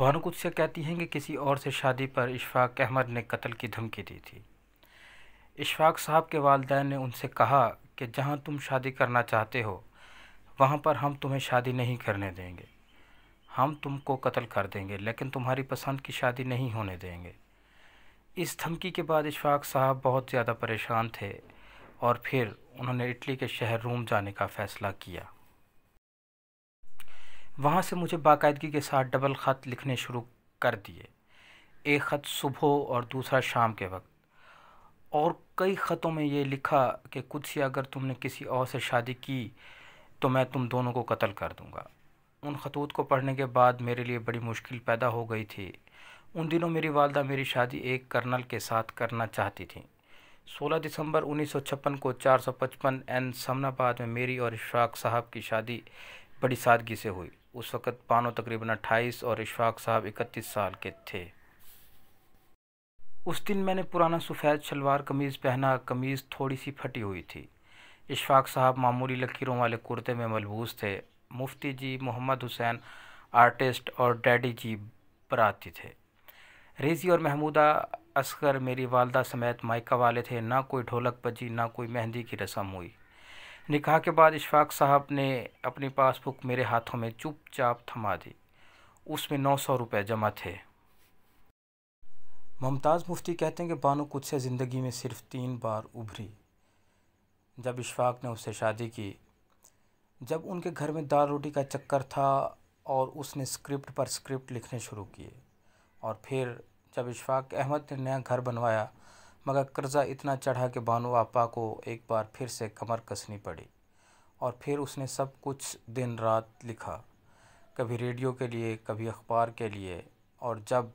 भानु से कहती हैं कि किसी और से शादी पर इशफाक अहमद ने कत्ल की धमकी दी थी इशफाक साहब के वालदे ने उनसे कहा कि जहां तुम शादी करना चाहते हो वहां पर हम तुम्हें शादी नहीं करने देंगे हम तुमको कत्ल कर देंगे लेकिन तुम्हारी पसंद की शादी नहीं होने देंगे इस धमकी के बाद इशफाक साहब बहुत ज़्यादा परेशान थे और फिर उन्होंने इटली के शहर रोम जाने का फ़ैसला किया वहाँ से मुझे बाकायदगी के साथ डबल ख़त लिखने शुरू कर दिए एक ख़त सुबह और दूसरा शाम के वक्त और कई ख़तों में ये लिखा कि कुछ से अगर तुमने किसी और से शादी की तो मैं तुम दोनों को कत्ल कर दूँगा उन खतूत को पढ़ने के बाद मेरे लिए बड़ी मुश्किल पैदा हो गई थी उन दिनों मेरी वालदा मेरी शादी एक कर्नल के साथ करना चाहती थी 16 दिसंबर 1956 को 455 एन समनाबाद में मेरी और इशाक साहब की शादी बड़ी सादगी से हुई उस वक़्त पानो तकरीबन अट्ठाईस और इशफाक साहब इकतीस साल के थे उस दिन मैंने पुराना सफ़ेद शलवार कमीज़ पहना कमीज़ थोड़ी सी फटी हुई थी इशफाक साहब मामूली लकीरों वाले कुर्ते में मलबूस थे मुफ्ती जी मोहम्मद हुसैन आर्टिस्ट और डैडी जी बराती थे रेजी और महमूदा असगर मेरी वालदा समेत मायका वाले थे ना कोई ढोलक बजी ना कोई मेहंदी की रस्म हुई निकाह के बाद इशफाक साहब ने अपनी पासबुक मेरे हाथों में चुपचाप थमा दी उसमें नौ सौ रुपये जमा थे मुमताज़ मुफ्ती कहते हैं कि बानो कुछ से ज़िंदगी में सिर्फ तीन बार उभरी जब इशफाक ने उससे शादी की जब उनके घर में दाल रोटी का चक्कर था और उसने स्क्रिप्ट पर स्क्रिप्ट लिखने शुरू किए और फिर जब इशफाक अहमद ने नया घर बनवाया मगर कर्ज़ा इतना चढ़ा कि बानो आपा को एक बार फिर से कमर कसनी पड़ी और फिर उसने सब कुछ दिन रात लिखा कभी रेडियो के लिए कभी अखबार के लिए और जब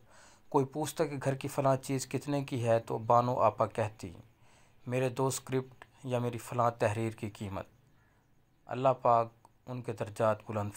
कोई पूछता कि घर की फ़लाँ चीज़ कितने की है तो बानो आपा कहती मेरे दो स्क्रिप्ट या मेरी फ़लाँ तहरीर की कीमत अल्लाह पाक उनके दर्जात बुलंद